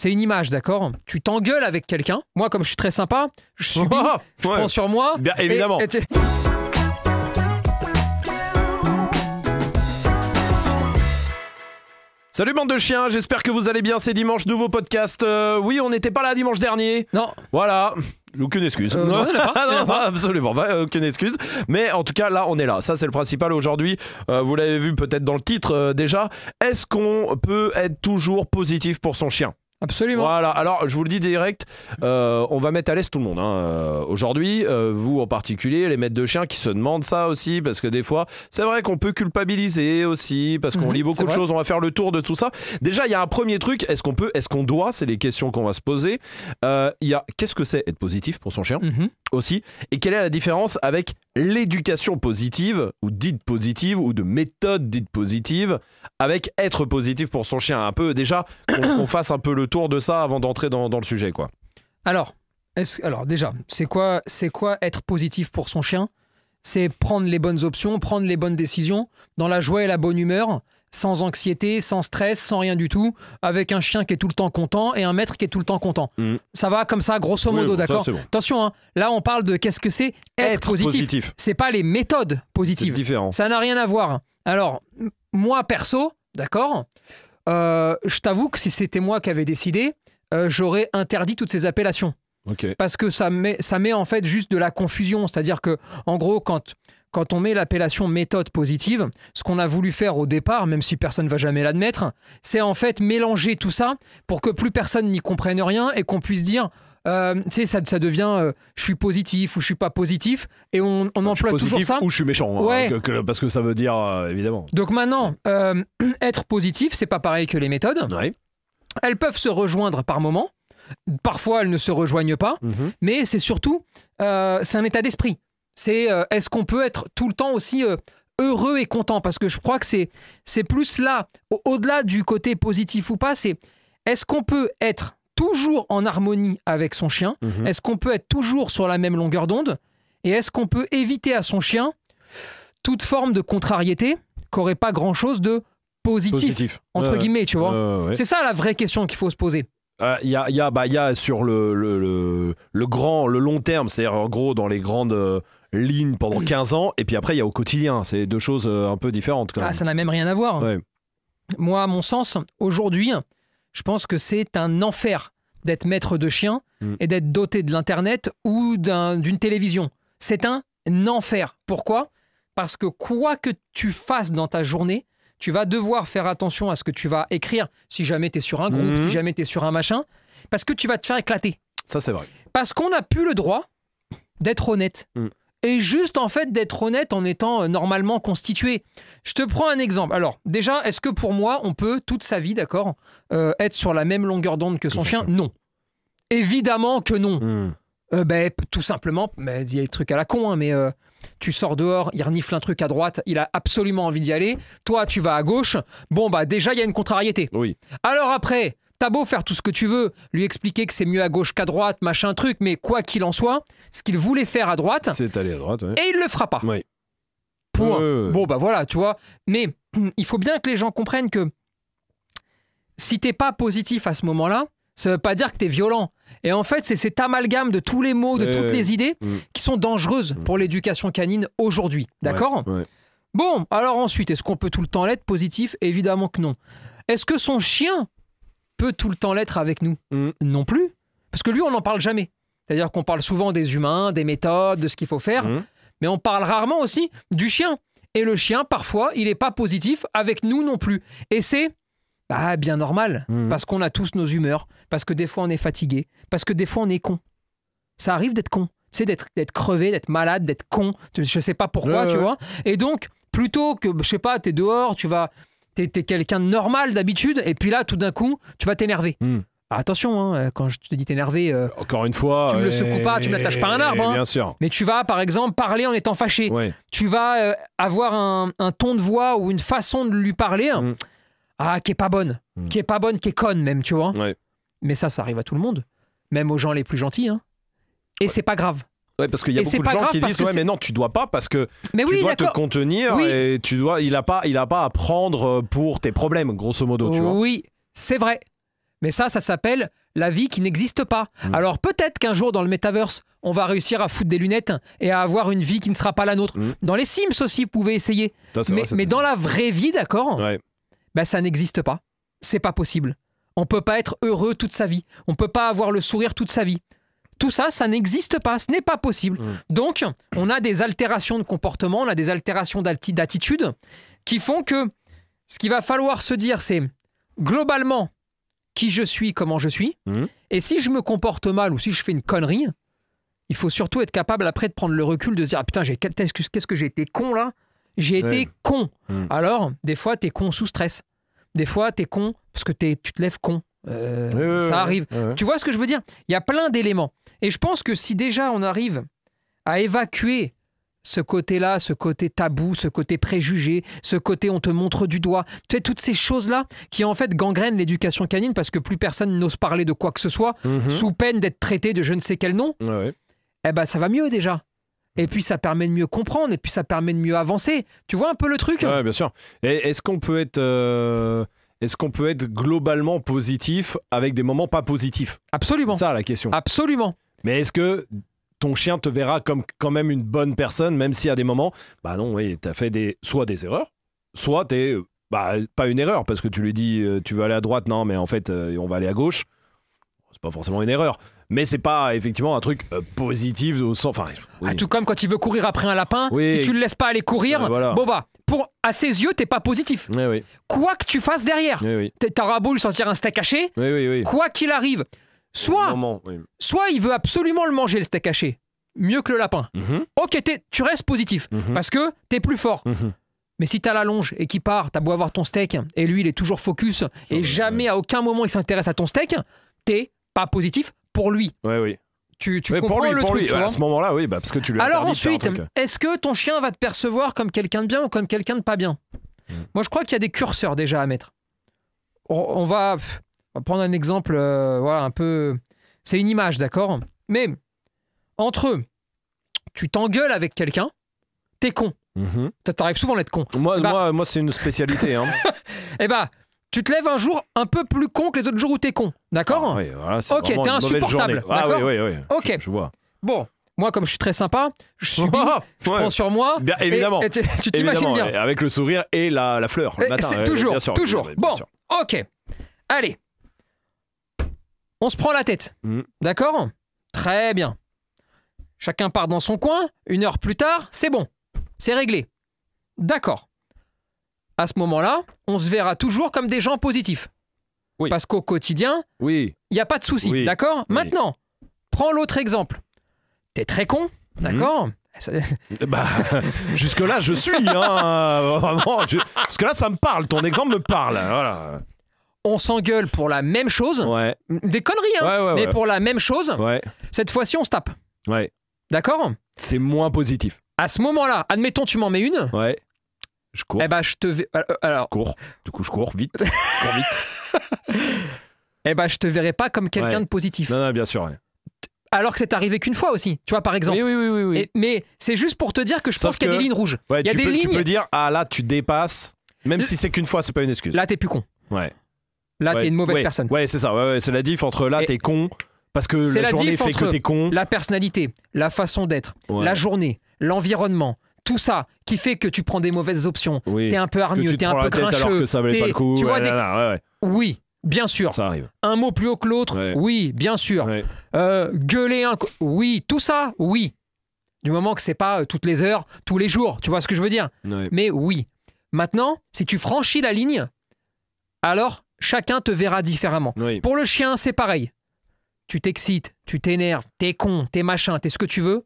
c'est une image, d'accord Tu t'engueules avec quelqu'un. Moi, comme je suis très sympa, je suis je prends sur moi. Bien évidemment. Salut bande de chiens, j'espère que vous allez bien, c'est dimanche, nouveau podcast. Euh, oui, on n'était pas là dimanche dernier. Non. Voilà. Aucune excuse. non, absolument aucune excuse. Mais en tout cas, là, on est là. Ça, c'est le principal aujourd'hui. Euh, vous l'avez vu peut-être dans le titre euh, déjà. Est-ce qu'on peut être toujours positif pour son chien Absolument. Voilà, alors je vous le dis direct, euh, on va mettre à l'aise tout le monde. Hein. Euh, aujourd'hui, euh, vous en particulier, les maîtres de chiens qui se demandent ça aussi, parce que des fois, c'est vrai qu'on peut culpabiliser aussi, parce qu'on mhm, lit beaucoup de choses, on va faire le tour de tout ça. Déjà, il y a un premier truc, est-ce qu'on peut, est-ce qu'on doit, c'est les questions qu'on va se poser. Il y a qu'est-ce que c'est être positif pour son chien mhm. aussi, et quelle est la différence avec l'éducation positive, ou dite positive, ou de méthode dite positive, avec être positif pour son chien. Un peu, déjà, qu'on fasse un peu le tour de ça avant d'entrer dans, le sujet, quoi. Alors, est-ce, alors déjà, c'est quoi, c'est quoi être positif pour son chien C'est prendre les bonnes options, prendre les bonnes décisions, dans la joie et la bonne humeur, sans anxiété, sans stress, sans rien du tout, avec un chien qui est tout le temps content et un maître qui est tout le temps content. Mm. Ça va comme ça, grosso modo, d'accord Attention, hein, là on parle de qu'est-ce que c'est être, positif. C'est pas les méthodes positives. différent. Ça n'a rien à voir. Alors, moi perso, d'accord euh, je t'avoue que si c'était moi qui avais décidé, euh, j'aurais interdit toutes ces appellations. Parce que ça met, ça met en fait juste de la confusion. C'est-à-dire que, en gros, quand, quand on met l'appellation méthode positive, ce qu'on a voulu faire au départ, même si personne ne va jamais l'admettre, c'est en fait mélanger tout ça pour que plus personne n'y comprenne rien et qu'on puisse dire euh, tu sais, ça, ça devient euh, je suis positif ou je suis pas positif, et on, emploie toujours ça. Ou je suis méchant, hein, parce que ça veut dire euh, évidemment. Donc maintenant, être positif, c'est pas pareil que les méthodes. Elles peuvent se rejoindre par moment. Parfois, elles ne se rejoignent pas, mhm. mais c'est surtout, c'est un état d'esprit. C'est est-ce qu'on peut être tout le temps aussi heureux et content Parce que je crois que c'est c'est plus là, au-delà du côté positif ou pas, c'est est-ce qu'on peut être toujours en harmonie avec son chien mhm. Est-ce qu'on peut être toujours sur la même longueur d'onde Et est-ce qu'on peut éviter à son chien toute forme de contrariété qu'aurait pas grand-chose de positif, entre guillemets, tu vois C'est ça la vraie question qu'il faut se poser. Il euh, y, a, bah, sur le, le, grand, le long terme, c'est-à-dire en gros dans les grandes euh, lignes pendant 15 ans, et puis après il y a au quotidien. C'est deux choses euh, un peu différentes. Ah, ça n'a même rien à voir. Moi, à mon sens, aujourd'hui, je pense que c'est un enfer d'être maître de chien mm. et d'être doté de l'Internet ou d'une télévision. C'est un enfer. Pourquoi Parce que quoi que tu fasses dans ta journée, tu vas devoir faire attention à ce que tu vas écrire si jamais tu es sur un groupe, mm-hmm. si jamais tu es sur un machin, parce que tu vas te faire éclater. Ça, c'est vrai. Parce qu'on n'a plus le droit d'être honnête. Mm et juste en fait d'être honnête en étant euh, normalement constitué. Je te prends un exemple. Alors déjà, est-ce que pour moi, on peut toute sa vie, d'accord, euh, être sur la même longueur d'onde que son chien Non. Évidemment que non. Hmm. Euh, ben, tout simplement, Mais il y a des trucs à la con, hein, mais tu sors dehors, il renifle un truc à droite, il a absolument envie d'y aller. Toi, tu vas à gauche. Bon, bah déjà, il y a une contrariété. Oui. Alors après, T'as beau faire tout ce que tu veux, lui expliquer que c'est mieux à gauche qu'à droite, machin truc, mais quoi qu'il en soit, ce qu'il voulait faire à droite, c'est aller à droite, et il le fera pas. Oui. Bon bah voilà, tu vois. Mais il faut bien que les gens comprennent que si t'es pas positif à ce moment-là, ça veut pas dire que t'es violent. Et en fait, c'est cet amalgame de tous les mots, de toutes les idées, mm. qui sont dangereuses mm. pour l'éducation canine aujourd'hui. D'accord Bon, alors ensuite, est-ce qu'on peut tout le temps l'être positif Évidemment que non. Est-ce que son chien peut tout le temps l'être avec nous mm. Non plus. Parce que lui, on n'en parle jamais. C'est-à-dire qu'on parle souvent des humains, des méthodes, de ce qu'il faut faire, mm. mais on parle rarement aussi du chien. Et le chien, parfois, il n'est pas positif avec nous non plus. Et c'est bah, bien normal, mm. parce qu'on a tous nos humeurs, parce que des fois on est fatigué, parce que des fois on est con. Ça arrive d'être con. C'est d'être crevé, d'être malade, d'être con. Je sais pas pourquoi, tu vois. Et donc, plutôt que, je sais pas, tu es dehors, tu vas t'es quelqu'un de normal d'habitude, et puis là, tout d'un coup, tu vas t'énerver. Hmm. Bah, attention, hein, euh, quand je te dis t'énerver, euh, encore une fois, tu ne le secoues pas, tu ne l'attaches pas à un arbre. Hein. Mais tu vas, par exemple, parler en étant fâché. Tu vas euh, avoir un, ton de voix ou une façon de lui parler hein, hmm. ah, qui est pas bonne, hmm. qui est pas bonne, qui est conne même, tu vois. Mais ça, ça arrive à tout le monde, même aux gens les plus gentils. Et c'est pas grave parce qu'il y a beaucoup de gens qui disent ouais, mais non, tu dois pas parce que tu dois te contenir et tu dois. Il a pas, il a pas à prendre euh, pour tes problèmes, grosso modo. Oui, c'est vrai. Mais ça, ça s'appelle la vie qui n'existe pas. Mm. Alors peut-être qu'un jour dans le métaverse, on va réussir à foutre des lunettes et à avoir une vie qui ne sera pas la nôtre. Mm. Dans les Sims aussi, vous pouvez essayer. mais, dans la vraie vie, d'accord bah, Ça n'existe pas. C'est pas possible. On peut pas être heureux toute sa vie. On peut pas avoir le sourire toute sa vie. Tout ça, ça n'existe pas, ce n'est pas possible. Mmh. Donc, on a des altérations de comportement, on a des altérations d'attitude qui font que ce qu'il va falloir se dire, c'est globalement qui je suis, comment je suis. Mmh. Et si je me comporte mal ou si je fais une connerie, il faut surtout être capable après de prendre le recul, de se dire ah, putain, qu'est-ce que j'ai été con là J'ai été con. Mmh. Alors, des fois, t'es con sous stress. Des fois, t'es con parce que tu te lèves con. Euh, ça arrive. tu vois ce que je veux dire Il y a plein d'éléments. Et je pense que si déjà on arrive à évacuer ce côté-là, ce côté tabou, ce côté préjugé, ce côté on te montre du doigt, tu toutes ces choses-là qui en fait gangrènent l'éducation canine parce que plus personne n'ose parler de quoi que ce soit mhm. sous peine d'être traité de je ne sais quel nom, eh ben ça va mieux déjà. Et mhm. puis ça permet de mieux comprendre, et puis ça permet de mieux avancer. Tu vois un peu le truc Ouais, bien sûr. Est-ce qu'on peut être euh, est-ce qu'on peut être globalement positif avec des moments pas positifs Absolument. ça la question. Absolument. Mais est-ce que ton chien te verra comme quand même une bonne personne, même si a des moments, bah non, oui, t'as fait des, soit des erreurs, soit t'es, bah, pas une erreur, parce que tu lui dis, euh, tu veux aller à droite, non, mais en fait, euh, on va aller à gauche. C'est pas forcément une erreur mais c'est pas effectivement un truc euh, positif au Enfin, ah, tout comme quand il veut courir après un lapin, si tu le laisses pas aller courir, euh, bon bah, pour, à ses yeux, t'es pas positif. Oui, quoi que tu fasses derrière, auras beau lui sortir un steak haché, quoi qu'il arrive, soit, soit il veut absolument le manger le steak haché, mieux que le lapin. Mhm. Ok, tu restes positif mhm. parce que tu es plus fort. Mhm. Mais si t'as la longe et qu'il part, t'as beau avoir ton steak et lui il est toujours focus et jamais à aucun moment il s'intéresse à ton steak, t'es pas positif pour lui. Oui, oui. Tu, tu comprends pour le truc, à ce moment-là, oui, bah, parce que tu lui Alors ensuite, hein. est-ce que ton chien va te percevoir comme quelqu'un de bien ou comme quelqu'un de pas bien hmm. Moi, je crois qu'il y a des curseurs déjà à mettre. On va, prendre un exemple, euh, voilà, un peu. C'est une image, d'accord Mais entre eux, tu t'engueules avec quelqu'un, t'es con. Mhm. T'arrives souvent à être con. Moi, eh ben moi, moi c'est une spécialité. Hein. Eh bah, tu te lèves un jour un peu plus con que les autres jours où t'es con, d'accord ah oui, voilà, Ok, t'es insupportable, ah, d'accord oui, oui, Ok. Je, vois. Bon, moi comme je suis très sympa, je suis oh, je prends sur moi. Bien, évidemment. tu t'imagines bien. Avec le sourire et la, fleur. Le matin, toujours, toujours. bon, ok. Allez. On se prend la tête, mm. d'accord Très bien. Chacun part dans son coin. Une heure plus tard, c'est bon, c'est réglé. D'accord à ce moment-là, on se verra toujours comme des gens positifs. Oui. Parce qu'au quotidien, il n'y a pas de souci, d'accord Maintenant, prends l'autre exemple. T'es très con, mhm. d'accord eh ben, jusque-là, je suis. jusque Parce que là, ça me parle. Ton exemple me parle. On s'engueule pour la même chose. Ouais. Des conneries, hein, mais pour la même chose. Cette fois-ci, on se tape. D'accord C'est moins positif. À ce moment-là, admettons, tu m'en mets une. Ouais. Je cours. Eh ben, je te euh, euh, Alors... cours. Du coup, je cours vite. Je cours vite. eh ben, je te verrai pas comme quelqu'un de positif. Non, non, bien sûr. Alors que c'est arrivé qu'une fois aussi, tu vois, par exemple. oui, oui, oui. mais c'est juste pour te dire que je pense qu'il y a des lignes rouges. Il y a des lignes... tu peux dire, ah là, tu dépasses. Même si c'est qu'une fois, c'est pas une excuse. Là, t'es plus con. Ouais. Là, t'es une mauvaise personne. Ouais, c'est ça. c'est la diff entre là, t'es con. Parce que la, la journée fait que t'es con. La personnalité, la façon d'être, la journée, l'environnement, tout ça qui fait que tu prends des mauvaises options, oui. t'es un peu hargneux, t'es un peu grincheux, oui, bien sûr. Ça arrive. Un mot plus haut que l'autre, oui, bien sûr. Euh, gueuler un, oui, tout ça, oui. Du moment que c'est pas euh, toutes les heures, tous les jours, tu vois ce que je veux dire. Mais oui. Maintenant, si tu franchis la ligne, alors chacun te verra différemment. Pour le chien, c'est pareil. Tu t'excites, tu t'énerves, t'es con, t'es machin, t'es ce que tu veux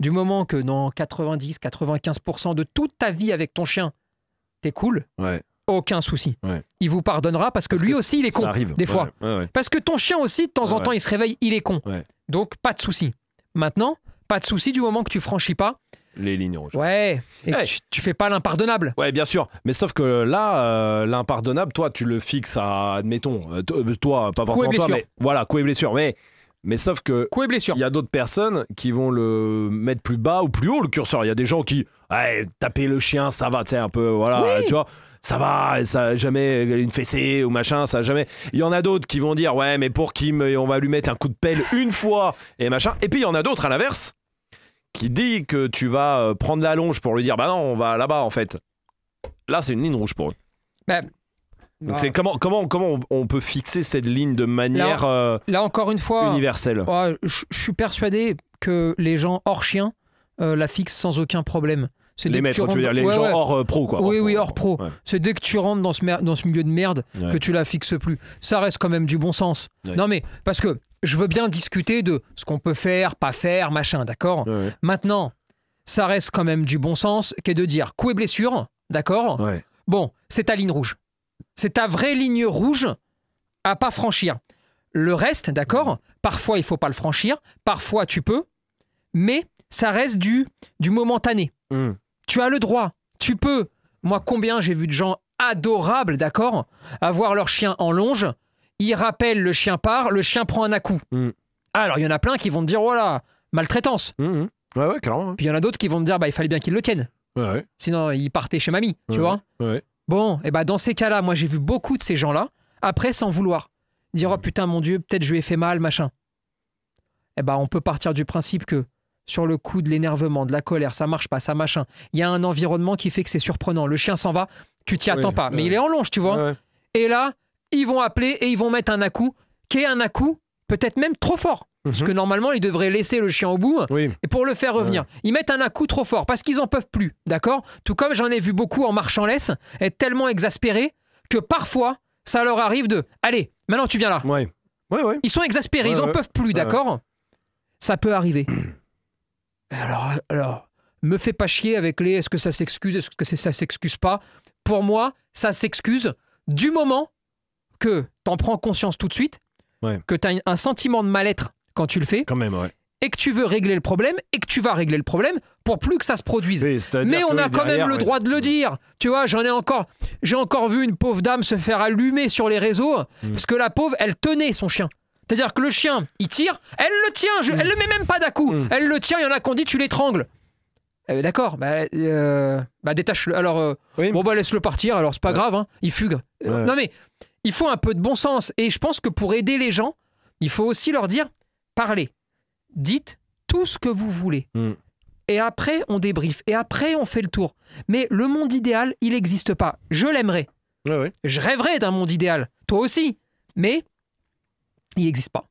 du moment que dans 90-95% de toute ta vie avec ton chien, t'es cool, aucun souci. Il vous pardonnera parce que lui aussi, il est con, arrive. des fois. parce que ton chien aussi, de temps en temps, il se réveille, il est con. Donc, pas de souci. Maintenant, pas de souci du moment que tu franchis pas les lignes rouges. Ouais, et tu, fais pas l'impardonnable. Ouais, bien sûr. Mais sauf que là, euh, l'impardonnable, toi, tu le fixes à, admettons, euh, euh, toi, pas forcément toi, mais voilà, coup et blessure. Mais mais sauf que. Coup blessure. Il y a d'autres personnes qui vont le mettre plus bas ou plus haut le curseur. Il y a des gens qui. Hey, taper le chien, ça va, tu sais, un peu. Voilà, tu vois ça va, ça a jamais une fessée ou machin, ça jamais. Il y en a d'autres qui vont dire ouais, mais pour qui on va lui mettre un coup de pelle une fois et machin. Et puis il y en a d'autres à l'inverse qui dit que tu vas euh, prendre la longe pour lui dire bah non, on va là-bas en fait. Là, c'est une ligne rouge pour eux. Bah, ah. comment, comment, comment on peut fixer cette ligne de manière là, euh, encore une fois, universelle oh, Je suis persuadé que les gens hors chien euh, la fixent sans aucun problème. les les gens hors euh, pro, quoi. Oui, oui, hors pro. C'est dès que tu rentres dans ce, dans ce milieu de merde que tu la fixes plus. Ça reste quand même du bon sens. Non, mais parce que je veux bien discuter de ce qu'on peut faire, pas faire, machin, d'accord Maintenant, ça reste quand même du bon sens qui est de dire coup et blessure, d'accord Bon, c'est ta ligne rouge. C'est ta vraie ligne rouge à pas franchir. Le reste, d'accord Parfois, il faut pas le franchir. Parfois, tu peux. Mais ça reste du, du momentané. Hmm. Tu as le droit. Tu peux. Moi, combien j'ai vu de gens adorables, d'accord Avoir leur chien en longe. Ils rappellent, le chien part, le chien prend un à-coup. Hmm. Alors, il y en a plein qui vont te dire, voilà, oh maltraitance. Hmm, clairement. Puis il y en a d'autres qui vont te dire, bah, il fallait bien qu'ils le tiennent. Sinon, ils partaient chez mamie, tu vois. Ouais. Bon, et eh ben dans ces cas-là, moi j'ai vu beaucoup de ces gens-là, après sans vouloir, dire oh mm. putain mon dieu, peut-être je lui ai fait mal, machin. Eh ben on peut partir du principe que sur le coup de l'énervement, de la colère, ça marche pas, ça machin. Il y a un environnement qui fait que c'est surprenant. Le chien s'en va, tu t'y attends pas, mais il est en longe, tu vois. Et là, ils vont appeler et ils vont mettre un à-coup, qui est un à-coup peut-être même trop fort. Parce que mhm. normalement, ils devraient laisser le chien au bout et pour le faire revenir. Ils mettent un à-coup trop fort parce qu'ils n'en peuvent plus, d'accord Tout comme j'en ai vu beaucoup en marchant laisse, être tellement exaspérés que parfois, ça leur arrive de « Allez, maintenant tu viens là ouais. Ouais, ouais. Ils sont exaspérés, ils n'en peuvent plus, d'accord Ça peut arriver. alors, alors, me fais pas chier avec les « Est-ce que ça s'excuse Est-ce que ça s'excuse pas ?» Pour moi, ça s'excuse du moment que t'en prends conscience tout de suite, que tu as un sentiment de mal-être quand tu le fais. Quand même, Et que tu veux régler le problème, et que tu vas régler le problème pour plus que ça se produise. Mais on a quand même le droit de le mm. dire. Tu vois, j'en ai encore, j'ai encore vu une pauvre dame se faire allumer sur les réseaux mm. parce que la pauvre, elle tenait son chien. C'est-à-dire que le chien, il tire, elle le tient, je, elle mm. le met même pas d'un coup. Elle le tient, il y en a qu'on dit tu l'étrangles. Eh ben, d'accord, bah, euh, bah, détache-le. Alors, euh, bon, bah laisse-le partir, alors c'est pas grave, hein, il fugue. Euh, non mais, il faut un peu de bon sens. Et je pense que pour aider les gens, il faut aussi leur dire parlez, dites tout ce que vous voulez. Mm. Et après, on débriefe. Et après, on fait le tour. Mais le monde idéal, il n'existe pas. Je l'aimerais. Je rêverais d'un monde idéal. Toi aussi. Mais il n'existe pas.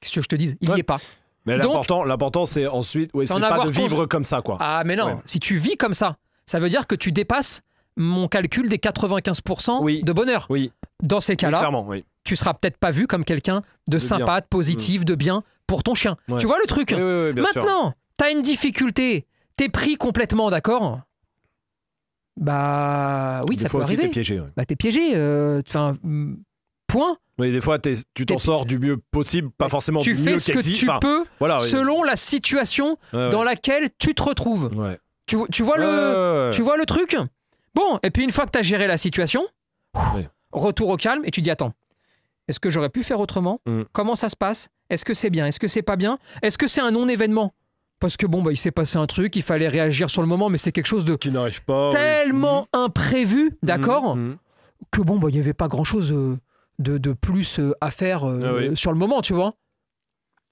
Qu'est-ce que je te dise Il n'y est pas. Mais l'important, l'important, c'est ensuite, ouais, c'est pas de vivre comme ça, quoi. Ah, mais non. Si tu vis comme ça, ça veut dire que tu dépasses mon calcul des 95% de bonheur. Oui. Dans ces cas-là, oui tu seras peut-être pas vu comme quelqu'un de, sympa, de positif, mm. de bien pour ton chien. Tu vois le truc Maintenant, tu as une difficulté, tu es pris complètement, d'accord Bah oui, des ça fois peut aussi arriver. es piégé. Tu Bah piégé. Euh, enfin, mm, point. Oui, des fois, tu t'en sors du mieux possible, pas forcément du mieux Tu fais ce que tu peux selon la situation dans laquelle tu te retrouves. Tu, vois le, tu vois le truc Bon, et puis une fois que tu as géré la situation, retour au calme et tu dis attends, est-ce que j'aurais pu faire autrement mm. Comment ça se passe Est-ce que c'est bien Est-ce que c'est pas bien Est-ce que c'est un non-événement parce que bon, bah, il s'est passé un truc, il fallait réagir sur le moment, mais c'est quelque chose de qui n'arrive pas, tellement mm-hmm. imprévu, mm-hmm. d'accord, mm-hmm. que bon, bah, il n'y avait pas grand-chose euh, de, plus euh, à faire euh, ah sur le moment, tu vois.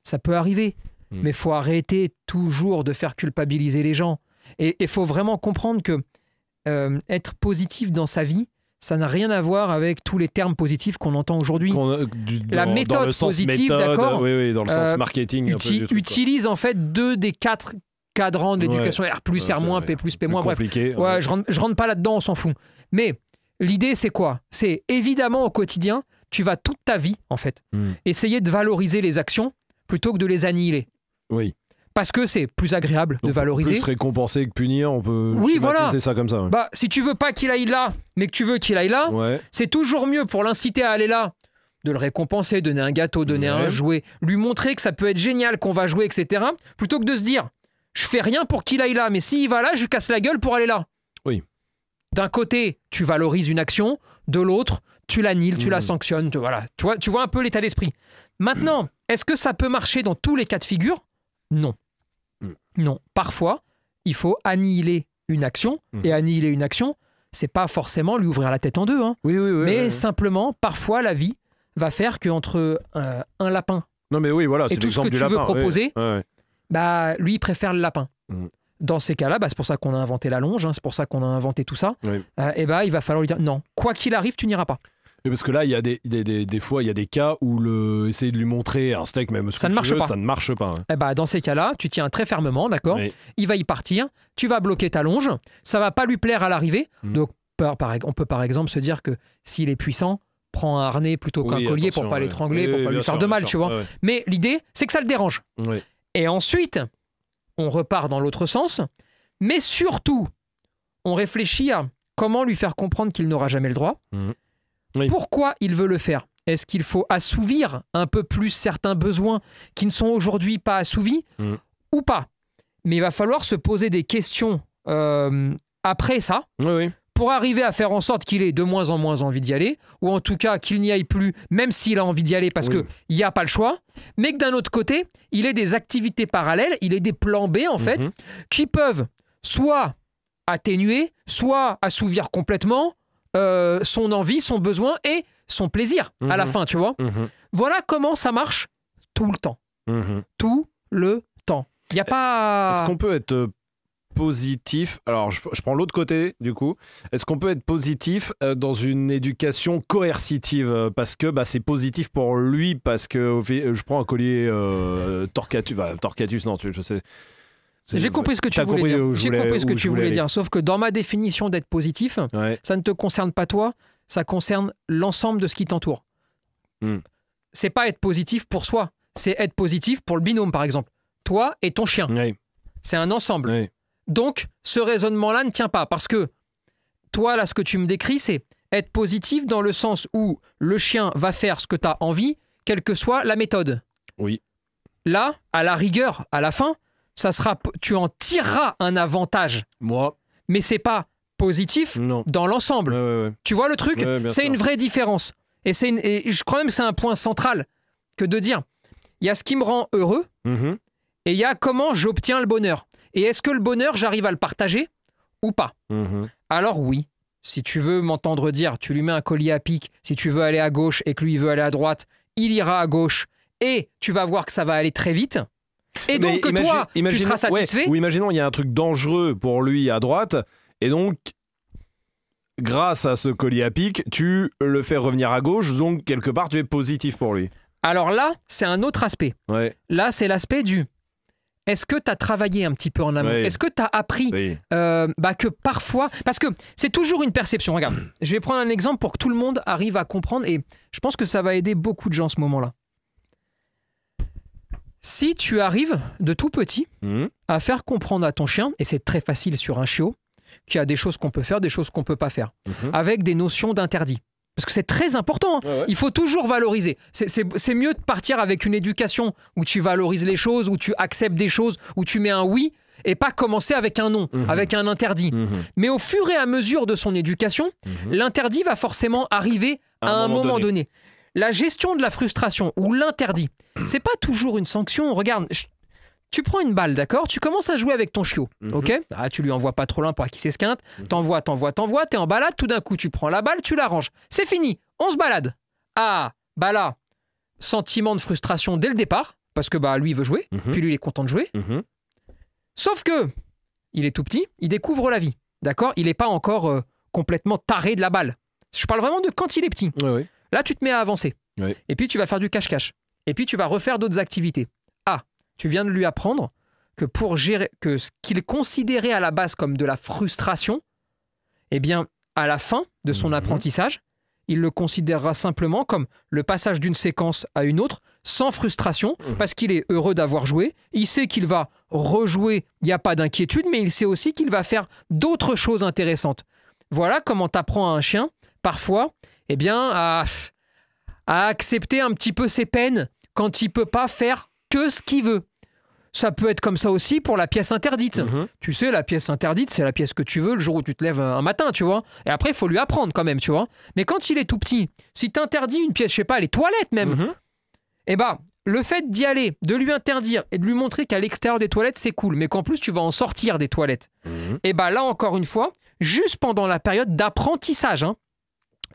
Ça peut arriver, mais mm. mais faut arrêter toujours de faire culpabiliser les gens. Et il faut vraiment comprendre que être positif dans sa vie, ça n'a rien à voir avec tous les termes positifs qu'on entend aujourd'hui. la méthode positive, d'accord oui, oui, dans le sens euh, marketing. utilise en fait deux des quatre cadrans de l'éducation R, R-, P, P-, moins, bref. Je, rentre, rentre pas là-dedans, on s'en fout. Mais l'idée, c'est quoi C'est évidemment au quotidien, tu vas toute ta vie, en fait, hmm. essayer de valoriser les actions plutôt que de les annihiler. Oui parce que c'est plus agréable de valoriser. Plus récompenser que punir, on peut oui, voilà. ça comme ça. Bah, si tu veux pas qu'il aille là, mais que tu veux qu'il aille là, c'est toujours mieux pour l'inciter à aller là de le récompenser, donner un gâteau, donner un jouet, lui montrer que ça peut être génial, qu'on va jouer, etc. Plutôt que de se dire, je fais rien pour qu'il aille là, mais s'il va là, je casse la gueule pour aller là. Oui. D'un côté, tu valorises une action, de l'autre, tu l'anniles, tu la mmh. sanctionnes, voilà. tu, vois, tu vois un peu l'état d'esprit. Maintenant, est-ce que ça peut marcher dans tous les cas de figure Non. Non, parfois, il faut annihiler une action, mhm. et annihiler une action, c'est pas forcément lui ouvrir la tête en deux. Hein. mais simplement, parfois, la vie va faire qu'entre euh, un lapin non, mais oui, voilà, c'est tout ce que tu veux proposer, bah, lui, il préfère le lapin. Mhm. Dans ces cas-là, bah, c'est pour ça qu'on a inventé la longe, hein, c'est pour ça qu'on a inventé tout ça. Euh, et bah, il va falloir lui dire non, quoi qu'il arrive, tu n'iras pas parce que là, il y a des, fois, il y a des cas où le, essayer de lui montrer un steak, même ça ne marche pas. ça ne marche pas. Hein. Eh bah, dans ces cas-là, tu tiens très fermement, d'accord Il va y partir, tu vas bloquer ta longe, ça va pas lui plaire à l'arrivée. Hmm. Donc, par, on peut par exemple se dire que s'il est puissant, prend un harnais plutôt qu'un collier pour pas l'étrangler, pour pas lui faire de mal, tu vois. Mais l'idée, c'est que ça le dérange. Et ensuite, on repart dans l'autre sens, mais surtout, on réfléchit à comment lui faire comprendre qu'il n'aura jamais le droit. Hmm. Pourquoi il veut le faire Est-ce qu'il faut assouvir un peu plus certains besoins qui ne sont aujourd'hui pas assouvis mm. ou pas Mais il va falloir se poser des questions euh, après ça. pour arriver à faire en sorte qu'il ait de moins en moins envie d'y aller, ou en tout cas qu'il n'y aille plus, même s'il a envie d'y aller parce que qu'il n'y a pas le choix, mais que d'un autre côté, il ait des activités parallèles, il ait des plans B en fait, mhm. qui peuvent soit atténuer, soit assouvir complètement, euh, son envie, son besoin et son plaisir à la mhm. fin, tu vois. Mhm. Voilà comment ça marche tout le temps. Mhm. Tout le temps. Il n'y a pas. Est-ce qu'on peut être euh, positif Alors, je, prends l'autre côté, du coup. Est-ce qu'on peut être positif euh, dans une éducation coercitive Parce que bah, c'est positif pour lui, parce que je prends un collier euh, bah, torcatus. non, je sais. J'ai compris ce que tu voulais dire. J'ai compris ce que tu voulais, dire. Sauf que dans ma définition d'être positif, ça ne te concerne pas toi, ça concerne l'ensemble de ce qui t'entoure. Hmm. C'est pas être positif pour soi, c'est être positif pour le binôme, par exemple. Toi et ton chien. C'est un ensemble. Donc, ce raisonnement-là ne tient pas parce que toi, là, ce que tu me décris, c'est être positif dans le sens où le chien va faire ce que tu as envie, quelle que soit la méthode. Oui. Là, à la rigueur, à la fin, ça sera, tu en tireras un avantage. Moi. Mais c'est pas positif dans l'ensemble. tu vois le truc C'est une vraie différence. Et, c'est, je crois même que c'est un point central que de dire il y a ce qui me rend heureux mm-hmm. et il y a comment j'obtiens le bonheur. Et est-ce que le bonheur, j'arrive à le partager ou pas mm-hmm. Alors oui, si tu veux m'entendre dire, tu lui mets un collier à pic, si tu veux aller à gauche et que lui il veut aller à droite, il ira à gauche et tu vas voir que ça va aller très vite. Et donc, toi, tu seras satisfait. ou imaginons, il y a un truc dangereux pour lui à droite, et donc, grâce à ce colis à pic, tu le fais revenir à gauche, donc quelque part, tu es positif pour lui. Alors là, c'est un autre aspect. Là, c'est l'aspect du. Est-ce que tu as travaillé un petit peu en amont Est-ce que tu as appris euh, bah, que parfois. Parce que c'est toujours une perception. Regarde, je vais prendre un exemple pour que tout le monde arrive à comprendre et je pense que ça va aider beaucoup de gens en ce moment-là. Si tu arrives de tout petit hmm. à faire comprendre à ton chien, et c'est très facile sur un chiot, qu'il y a des choses qu'on peut faire, des choses qu'on ne peut pas faire, mhm. avec des notions d'interdit. Parce que c'est très important. Hein. Il faut toujours valoriser. C'est mieux de partir avec une éducation où tu valorises les choses, où tu acceptes des choses, où tu mets un oui, et pas commencer avec un non, mhm. avec un interdit. Mhm. Mais au fur et à mesure de son éducation, l'interdit va forcément arriver à, un, moment, donné la gestion de la frustration ou l'interdit, c'est pas toujours une sanction. Regarde, tu prends une balle, d'accord Tu commences à jouer avec ton chiot, mhm. ok ah, Tu lui envoies pas trop loin pour qu'il s'esquinte. Mhm. T'envoies, t'envoies, t'envoies, t'es en balade, tout d'un coup tu prends la balle, tu la ranges. C'est fini, on se balade. Ah, bah là, sentiment de frustration dès le départ, parce que bah lui il veut jouer, mhm. puis lui il est content de jouer. Sauf que, il est tout petit, il découvre la vie, d'accord Il n'est pas encore euh, complètement taré de la balle. Je parle vraiment de quand il est petit. oui. Là, tu te mets à avancer. Et puis, tu vas faire du cache-cache. Et puis, tu vas refaire d'autres activités. Ah, tu viens de lui apprendre que pour gérer que ce qu'il considérait à la base comme de la frustration, eh bien, à la fin de son mhm. apprentissage, il le considérera simplement comme le passage d'une séquence à une autre, sans frustration, mhm. parce qu'il est heureux d'avoir joué. Il sait qu'il va rejouer, il n'y a pas d'inquiétude, mais il sait aussi qu'il va faire d'autres choses intéressantes. Voilà comment t'apprends à un chien, parfois, eh bien, à, accepter un petit peu ses peines quand il peut pas faire que ce qu'il veut. Ça peut être comme ça aussi pour la pièce interdite. Mhm. Tu sais, la pièce interdite, c'est la pièce que tu veux le jour où tu te lèves un matin, tu vois. Et après, il faut lui apprendre quand même, tu vois. Mais quand il est tout petit, si tu interdis une pièce, je sais pas, les toilettes même, Et mhm. eh bah, le fait d'y aller, de lui interdire et de lui montrer qu'à l'extérieur des toilettes, c'est cool, mais qu'en plus, tu vas en sortir des toilettes, Et mhm. eh bah là, encore une fois, juste pendant la période d'apprentissage, hein,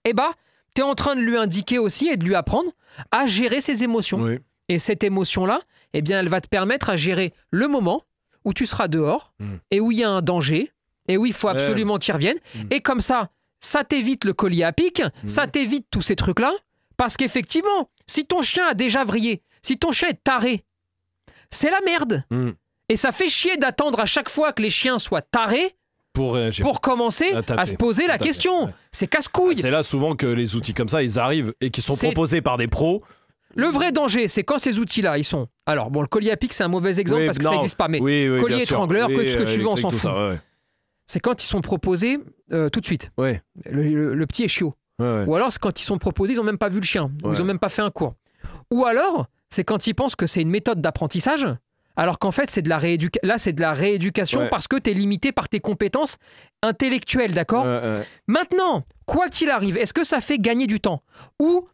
eh bah, tu es en train de lui indiquer aussi et de lui apprendre à gérer ses émotions. Et cette émotion-là, eh bien, elle va te permettre à gérer le moment où tu seras dehors mm. et où il y a un danger et où il faut absolument qu'il revienne. Mm. Et comme ça, ça t'évite le collier à pic, mm. ça t'évite tous ces trucs-là. Parce qu'effectivement, si ton chien a déjà vrillé, si ton chien est taré, c'est la merde. Et ça fait chier d'attendre à chaque fois que les chiens soient tarés pour euh, Pour commencer ah, à, se poser la question. C'est casse-couille. Ah, c'est là souvent que les outils comme ça, ils arrivent et qui sont proposés par des pros. Le vrai danger, c'est quand ces outils-là, ils sont. Alors, bon, le collier à pic, c'est un mauvais exemple parce que ça n'existe pas, mais collier étrangleur, que ce que tu euh, veux, on s'en fout. C'est quand ils sont proposés euh, tout de suite. Ouais. Le, petit est chiot. Ou alors, c'est quand ils sont proposés, ils n'ont même pas vu le chien, ils n'ont même pas fait un cours. Ou alors, c'est quand ils pensent que c'est une méthode d'apprentissage alors qu'en fait, c'est de la rééducation. Là, c'est de la rééducation parce que tu es limité par tes compétences intellectuelles, d'accord Maintenant, quoi qu'il arrive, est-ce que ça fait gagner du temps Ou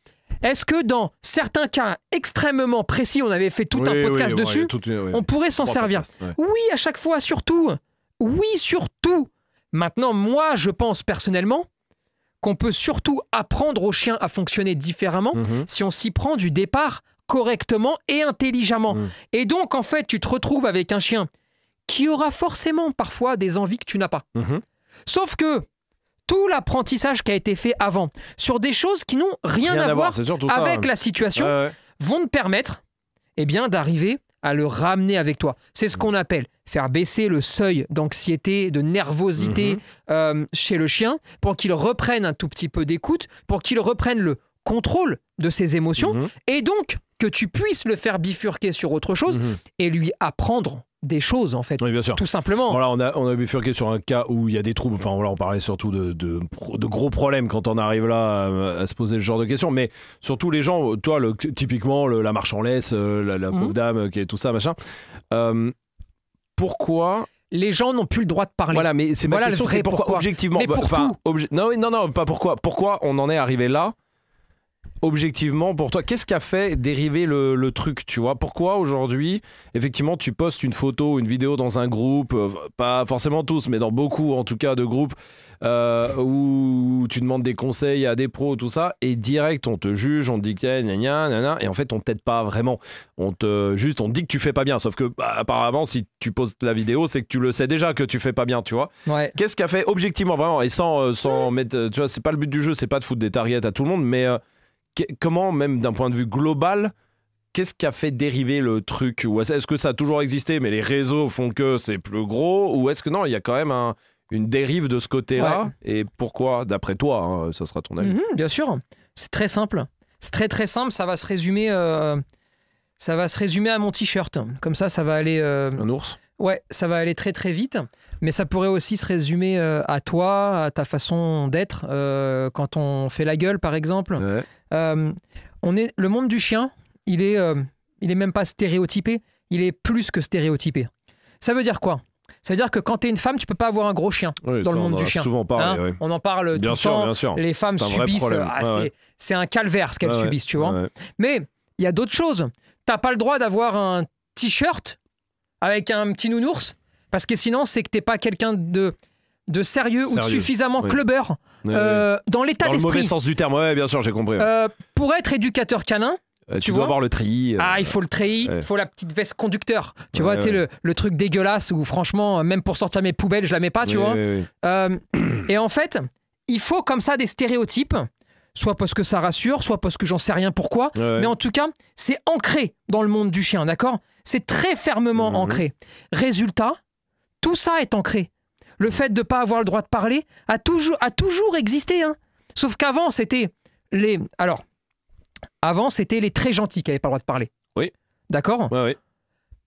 est-ce que dans certains cas extrêmement précis, on avait fait tout un podcast dessus, on pourrait s'en servir Oui, à chaque fois, surtout. Oui, surtout. Maintenant, moi, je pense personnellement qu'on peut surtout apprendre aux chiens à fonctionner différemment mm-hmm. si on s'y prend du départ correctement et intelligemment. Mm. Et donc, en fait, tu te retrouves avec un chien qui aura forcément parfois des envies que tu n'as pas. Mm-hmm. Sauf que tout l'apprentissage qui a été fait avant, sur des choses qui n'ont rien, à, voir avec hein. la situation, vont te permettre eh bien, d'arriver à le ramener avec toi. C'est ce mm. qu'on appelle faire baisser le seuil d'anxiété, de nervosité mm-hmm. euh, chez le chien, pour qu'il reprenne un tout petit peu d'écoute, pour qu'il reprenne le contrôle de ses émotions, mm-hmm. et donc que tu puisses le faire bifurquer sur autre chose mhm. et lui apprendre des choses en fait. Oui, bien sûr. Tout simplement. Voilà, on a, on a bifurqué sur un cas où il y a des troubles. Enfin, voilà, on parlait surtout de, de, gros problèmes quand on arrive là euh, à, se poser ce genre de questions. Mais surtout les gens, toi, le, typiquement la marche en laisse, euh, la, mhm. pauvre dame, qui est tout ça, machin. Euh, pourquoi les gens n'ont plus le droit de parler. Voilà, mais c'est ma question, c'est pourquoi, objectivement, mais bah, non, non, non, pas pourquoi. Pourquoi on en est arrivé là objectivement, pour toi, qu'est-ce qui a fait dériver le, truc, tu vois Pourquoi aujourd'hui, effectivement, tu postes une photo, une vidéo dans un groupe, euh, pas forcément tous, mais dans beaucoup, en tout cas, de groupes, euh, où tu demandes des conseils à des pros, tout ça, et direct, on te juge, on te dit que et en fait, on t'aide pas vraiment. On te juste, on dit que tu fais pas bien, sauf que, bah, apparemment, si tu postes la vidéo, c'est que tu le sais déjà que tu fais pas bien, tu vois Qu'est-ce qui a fait, objectivement, vraiment, et sans, euh, mettre, tu vois, c'est pas le but du jeu, c'est pas de foutre des targets à tout le monde, mais comment, même d'un point de vue global, qu'est-ce qui a fait dériver le truc Est-ce que ça a toujours existé, mais les réseaux font que c'est plus gros Ou est-ce que non, il y a quand même une dérive de ce côté-là Et pourquoi, d'après toi, hein, ça sera ton avis mhm, Bien sûr, c'est très simple. C'est très très simple, ça va se résumer, euh, ça va se résumer à mon t-shirt. Comme ça, ça va aller... Euh, un ours Ouais, ça va aller très très vite, mais ça pourrait aussi se résumer euh, à toi, à ta façon d'être. quand on fait la gueule, par exemple, euh, on est, le monde du chien, il est, euh, il est même pas stéréotypé, il est plus que stéréotypé. Ça veut dire quoi ça veut dire que quand tu es une femme, tu peux pas avoir un gros chien dans le monde du chien. Hein. On en parle bien tout temps. Les femmes subissent. Euh, ah, c'est un calvaire ce qu'elles subissent, tu vois. Mais il y a d'autres choses. T'as pas le droit d'avoir un t-shirt avec un petit nounours parce que sinon, c'est que n'es pas quelqu'un de sérieux, ou de suffisamment oui. Euh, dans l'état d'esprit. Dans le mauvais sens du terme, ouais, bien sûr, j'ai compris. Euh, pour être éducateur canin, euh, tu, dois avoir le tri. Ah, il faut le tri, il faut la petite veste conducteur. Tu vois, c'est tu sais, le, truc dégueulasse où, franchement, même pour sortir mes poubelles, je la mets pas, tu vois. et en fait, il faut comme ça des stéréotypes, soit parce que ça rassure, soit parce que j'en sais rien pourquoi. Mais en tout cas, c'est ancré dans le monde du chien, d'accord C'est très fermement mhm. ancré. Résultat, tout ça est ancré le fait de ne pas avoir le droit de parler a toujours, a toujours existé. Hein. Sauf qu'avant, c'était les. Alors, avant, c'était les très gentils qui n'avaient pas le droit de parler. Oui. D'accord Oui,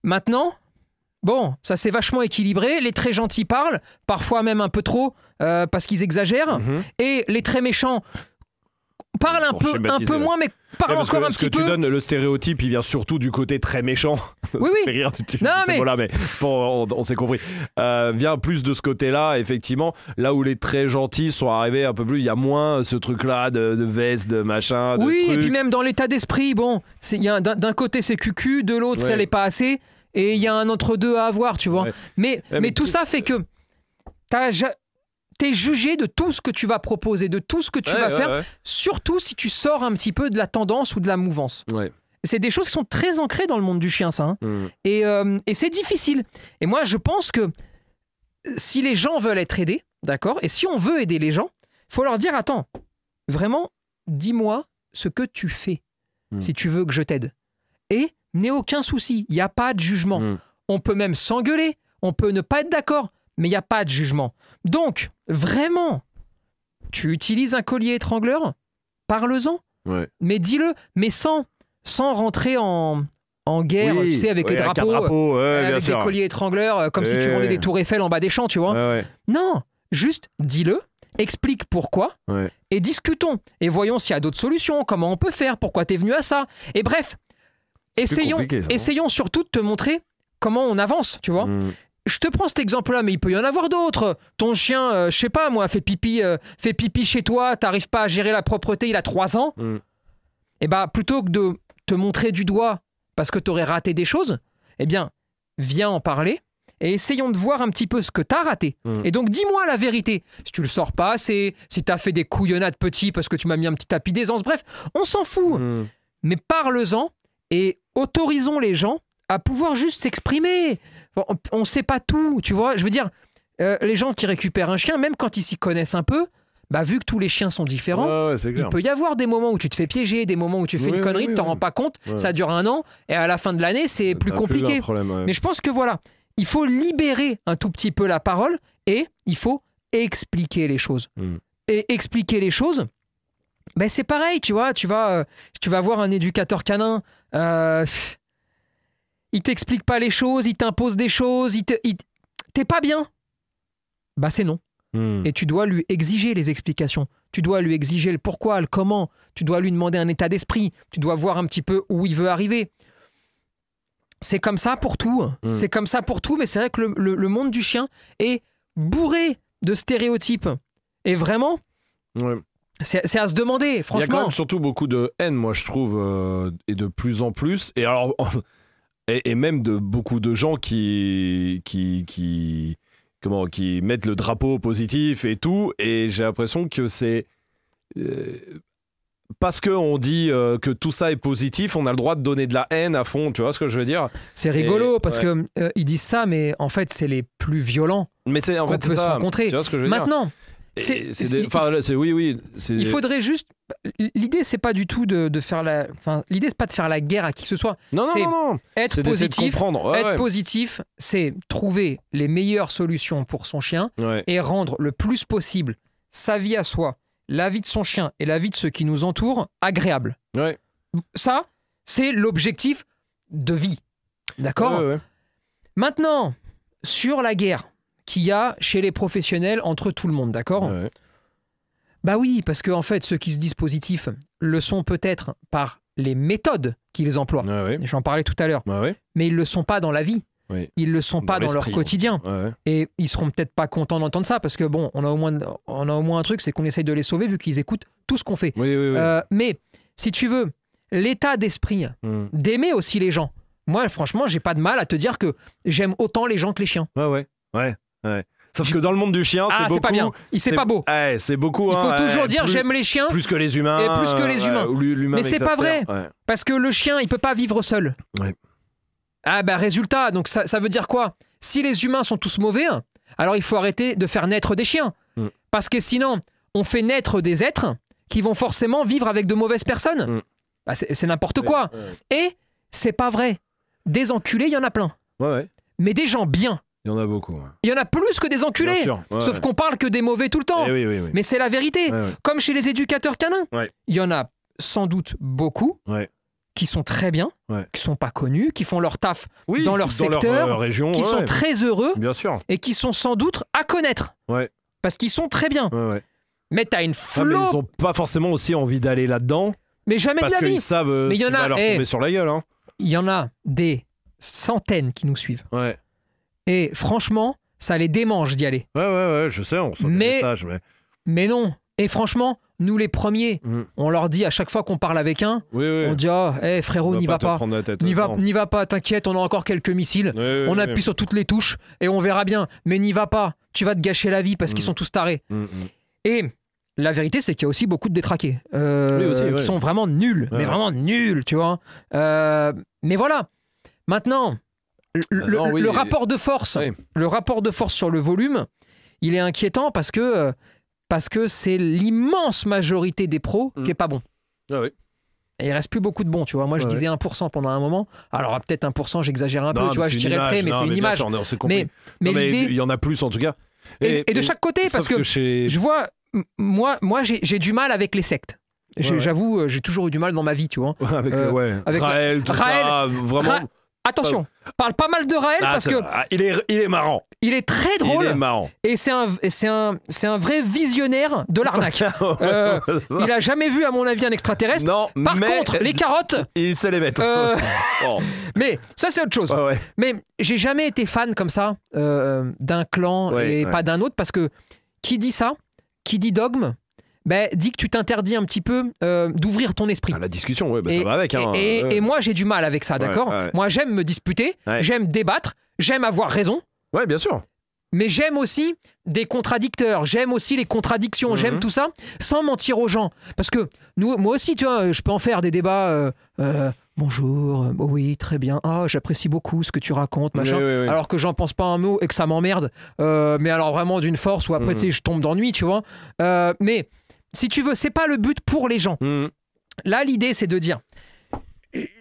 Maintenant, bon, ça s'est vachement équilibré. Les très gentils parlent, parfois même un peu trop, euh, parce qu'ils exagèrent. Mm-hmm. Et les très méchants parle un peu, un peu moins, mais parle encore un petit peu. Parce que tu donnes le stéréotype, il vient surtout du côté très méchant. Oui, oui. rire d'utiliser mais... là mais pour, on, s'est compris. Euh, vient plus de ce côté-là, effectivement, là où les très gentils sont arrivés un peu plus, il y a moins ce truc-là de, veste, de machin. De oui, et puis même dans l'état d'esprit, bon, d'un côté c'est cucu, de l'autre ça n'est pas assez, et il y a un entre-deux à avoir, tu vois. Mais, mais, tout, ça fait euh, que. T'as t'es jugé de tout ce que tu vas proposer, de tout ce que tu vas faire, surtout si tu sors un petit peu de la tendance ou de la mouvance. C'est des choses qui sont très ancrées dans le monde du chien, ça. Hein. Mm. Euh, et, c'est difficile. Et moi, je pense que si les gens veulent être aidés, d'accord, et si on veut aider les gens, faut leur dire attends, vraiment, dis-moi ce que tu fais mm. si tu veux que je t'aide. Et n'aie aucun souci, il n'y a pas de jugement. Mm. On peut même s'engueuler, on peut ne pas être d'accord, mais il n'y a pas de jugement. Donc, vraiment, tu utilises un collier étrangleur, parle-en, mais dis-le, mais sans, sans rentrer en, en guerre, avec les drapeaux, avec, les colliers étrangleurs, euh, comme si tu vendais des tours Eiffel en bas des champs, tu vois. non, juste dis-le, explique pourquoi et discutons et voyons s'il y a d'autres solutions, comment on peut faire, pourquoi tu es venu à ça. Et bref, essayons, essayons surtout de te montrer comment on avance, tu vois. Mm je te prends cet exemple-là, mais il peut y en avoir d'autres. Ton chien, euh, je sais pas moi, fait pipi, euh, fait pipi chez toi, t'arrives pas à gérer la propreté, il a trois ans. Mm. Eh Et ben, plutôt que de te montrer du doigt parce que t'aurais raté des choses, eh bien viens en parler et essayons de voir un petit peu ce que t'as raté. Mm. Et donc dis-moi la vérité. Si tu le sors pas, c'est si t'as fait des couillonnades petits parce que tu m'as mis un petit tapis d'aisance. Bref, on s'en fout. Mm. Mais parle-en et autorisons les gens à pouvoir juste s'exprimer on ne sait pas tout, tu vois. Je veux dire, euh, les gens qui récupèrent un chien, même quand ils s'y connaissent un peu, bah, vu que tous les chiens sont différents, il peut y avoir des moments où tu te fais piéger, des moments où tu fais une connerie, tu tu t'en rends pas compte, ça dure un an, et à la fin de l'année, c'est plus compliqué. Mais je pense que voilà, il faut libérer un tout petit peu la parole et il faut expliquer les choses. Mm. Et expliquer les choses, ben c'est pareil, tu vois, tu vas, euh, tu vas voir un éducateur canin, euh, il t'explique pas les choses, il t'impose des choses, il T'es pas bien Bah, c'est non. Hmm. Et tu dois lui exiger les explications. Tu dois lui exiger le pourquoi, le comment. Tu dois lui demander un état d'esprit. Tu dois voir un petit peu où il veut arriver. C'est comme ça pour tout. Hmm. C'est comme ça pour tout, mais c'est vrai que le, monde du chien est bourré de stéréotypes. Et vraiment, c'est à se demander, franchement. Il y a quand même surtout beaucoup de haine, moi, je trouve, euh, et de plus en plus. Et alors, et, même de beaucoup de gens qui, qui, qui, comment, qui mettent le drapeau positif et tout. Et j'ai l'impression que c'est. Euh, parce parce qu'on dit euh, que tout ça est positif, on a le droit de donner de la haine à fond, tu vois ce que je veux dire C'est rigolo parce qu'ils que euh, ils disent ça, mais en fait, c'est les plus violents. Mais c'est en fait peut ça. Se rencontrer. Tu vois ce que je veux Maintenant, dire Maintenant, c'est, oui, oui. Il faudrait juste l'idée c'est pas du tout de, faire la enfin, l'idée c'est pas de faire la guerre à qui que ce soit non non, non, être positif comprendre. être positif c'est trouver les meilleures solutions pour son chien et rendre le plus possible sa vie à soi la vie de son chien et la vie de ceux qui nous entourent agréable ça c'est l'objectif de vie d'accord maintenant sur la guerre qu'il y a chez les professionnels entre tout le monde d'accord bah oui, parce qu'en fait, ceux qui se disent positifs le sont peut-être par les méthodes qu'ils emploient. J'en parlais tout à l'heure. Mais ils le sont pas dans la vie. Ils le sont pas dans leur quotidien. Et ils seront peut-être pas contents d'entendre ça parce que bon, on a au moins, on a au moins un truc, c'est qu'on essaye de les sauver vu qu'ils écoutent tout ce qu'on fait. Euh, mais si tu veux, l'état d'esprit, hmm. d'aimer aussi les gens. Moi, franchement, j'ai pas de mal à te dire que j'aime autant les gens que les chiens. Ouais, ouais, ouais. ouais. Sauf que dans le monde du chien, ah, c'est Pas bien. Il c'est pas beau. c'est beaucoup. Il faut hein, toujours dire j'aime les chiens. Plus que les humains. Et plus que les euh, humains. mais c'est pas vrai. Parce que le chien, il peut pas vivre seul. Ah bah résultat, donc ça, ça veut dire quoi Si les humains sont tous mauvais, alors il faut arrêter de faire naître des chiens. Mm. Parce que sinon, on fait naître des êtres qui vont forcément vivre avec de mauvaises personnes. Mm. Bah, c'est n'importe quoi. Et c'est pas vrai. Des enculés, il y en a plein. Mais des gens bien il y en a beaucoup. Il y en a plus que des enculés. sauf qu'on parle que des mauvais tout le temps. Eh mais c'est la vérité. Comme chez les éducateurs canins. Il y en a sans doute beaucoup qui sont très bien, qui sont pas connus, qui font leur taf dans leur secteur, euh, région, qui sont très heureux et qui sont sans doute à connaître. Parce qu'ils sont très bien. Mais t'as une ah, flotte. ils ont pas forcément aussi envie d'aller là-dedans. Mais jamais de la vie. savent euh, mais y en a, eh. sur la gueule. Hein. Il y en a des centaines qui nous suivent. Et franchement, ça les démange d'y aller. Ouais, ouais, ouais, je sais, on sent mais, des mais... Mais non. Et franchement, nous les premiers, mm. on leur dit à chaque fois qu'on parle avec un, on dit ah, oh, eh, frérot, n'y va pas, n'y va, va pas, t'inquiète, on a encore quelques missiles, on appuie sur toutes les touches et on verra bien. Mais n'y va pas, tu vas te gâcher la vie parce qu'ils mm. sont tous tarés. Mm, et la vérité, c'est qu'il y a aussi beaucoup de détraqués euh, qui sont vraiment nuls, mais vraiment nuls, tu vois. Euh, mais voilà. Maintenant, le, rapport de force, le rapport de force sur le volume, il est inquiétant parce que euh, parce que c'est l'immense majorité des pros mm. qui est pas bon. Ah oui. Et il reste plus beaucoup de bons, tu vois. Moi, je ah disais 1% pendant un moment. Alors, peut-être 1%, j'exagère un peu, tu vois, je tirais près, mais c'est une image. mais, il y en a plus, en tout cas. Et, de chaque côté, parce que, je vois, moi, moi j'ai du mal avec les sectes. J'avoue, euh, j'ai toujours eu du mal dans ma vie, tu vois. Avec, euh, avec Raël, tout ça, vraiment... Attention, parle pas mal de Raël ah, parce que il est il est marrant. Il est très drôle. Et c'est un c'est un vrai visionnaire de l'arnaque. Euh, il a jamais vu à mon avis un extraterrestre. Par contre, les carottes. Il sait les mettre. Euh, mais ça c'est autre chose. Mais j'ai jamais été fan comme ça euh, d'un clan et pas d'un autre parce que qui dit ça, qui dit dogme, bah, dit que tu t'interdis un petit peu euh, d'ouvrir ton esprit. Ah, la discussion, ouais, bah, et, ça va avec. Hein. et, moi, j'ai du mal avec ça, d'accord Moi, j'aime me disputer, j'aime débattre, j'aime avoir raison. Ouais, bien sûr. Mais j'aime aussi des contradicteurs, j'aime aussi les contradictions, mhm. j'aime tout ça, sans mentir aux gens. Parce que nous, moi aussi, tu vois, je peux en faire des débats. Euh, euh, Bonjour, oh oui, très bien. Ah, j'apprécie beaucoup ce que tu racontes, machin. Alors que j'en pense pas un mot et que ça m'emmerde. mais alors vraiment d'une force Ou après, mhm. tu sais, je tombe d'ennui, tu vois. mais si tu veux, c'est pas le but pour les gens. Mm. Là, l'idée, c'est de dire